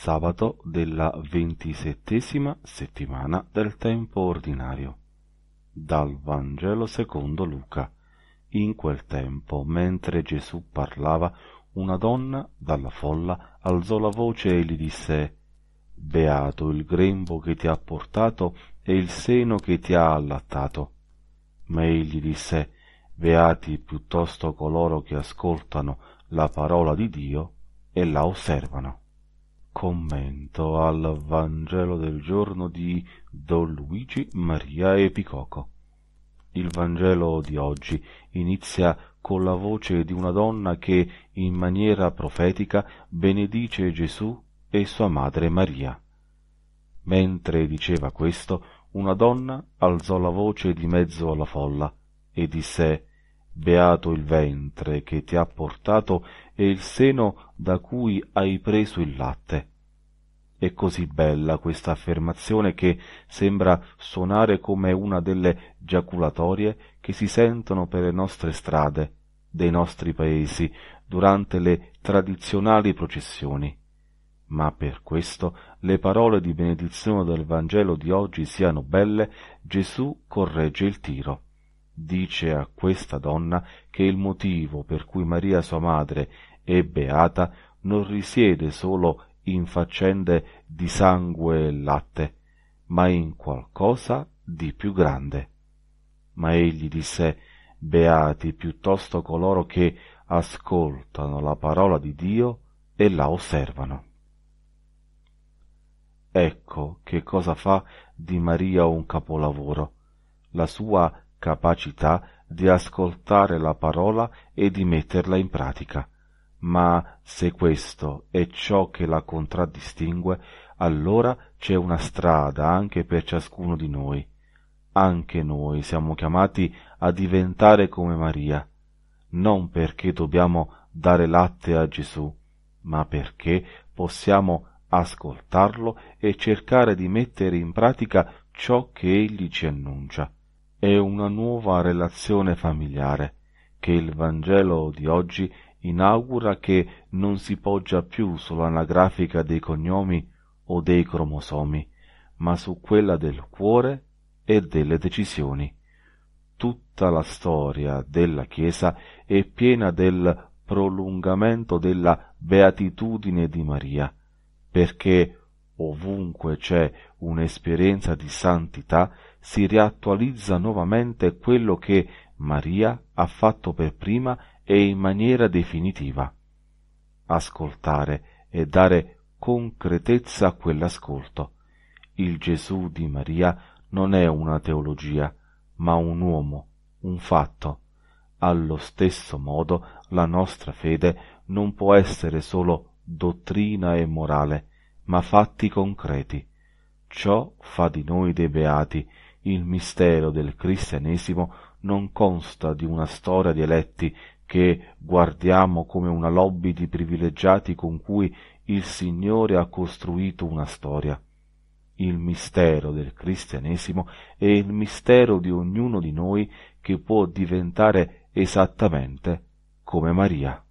sabato della ventisettesima settimana del tempo ordinario. Dal Vangelo secondo Luca. In quel tempo, mentre Gesù parlava, una donna dalla folla alzò la voce e gli disse Beato il grembo che ti ha portato e il seno che ti ha allattato. Ma egli disse Beati piuttosto coloro che ascoltano la parola di Dio e la osservano commento al Vangelo del giorno di Don Luigi Maria Epicoco. Il Vangelo di oggi inizia con la voce di una donna che in maniera profetica benedice Gesù e sua madre Maria. Mentre diceva questo, una donna alzò la voce di mezzo alla folla e disse beato il ventre che ti ha portato e il seno da cui hai preso il latte. È così bella questa affermazione che sembra suonare come una delle giaculatorie che si sentono per le nostre strade, dei nostri paesi, durante le tradizionali processioni. Ma per questo le parole di benedizione del Vangelo di oggi siano belle, Gesù corregge il tiro dice a questa donna che il motivo per cui Maria sua madre è beata non risiede solo in faccende di sangue e latte, ma in qualcosa di più grande. Ma egli disse Beati piuttosto coloro che ascoltano la parola di Dio e la osservano. Ecco che cosa fa di Maria un capolavoro, la sua capacità di ascoltare la parola e di metterla in pratica. Ma se questo è ciò che la contraddistingue, allora c'è una strada anche per ciascuno di noi. Anche noi siamo chiamati a diventare come Maria, non perché dobbiamo dare latte a Gesù, ma perché possiamo ascoltarlo e cercare di mettere in pratica ciò che egli ci annuncia è una nuova relazione familiare che il Vangelo di oggi inaugura che non si poggia più sull'anagrafica dei cognomi o dei cromosomi, ma su quella del cuore e delle decisioni. Tutta la storia della Chiesa è piena del prolungamento della beatitudine di Maria, perché ovunque c'è un'esperienza di santità si riattualizza nuovamente quello che Maria ha fatto per prima e in maniera definitiva. Ascoltare e dare concretezza a quell'ascolto. Il Gesù di Maria non è una teologia, ma un uomo, un fatto. Allo stesso modo la nostra fede non può essere solo dottrina e morale, ma fatti concreti. Ciò fa di noi dei beati il mistero del cristianesimo non consta di una storia di eletti che guardiamo come una lobby di privilegiati con cui il Signore ha costruito una storia. Il mistero del cristianesimo è il mistero di ognuno di noi che può diventare esattamente come Maria.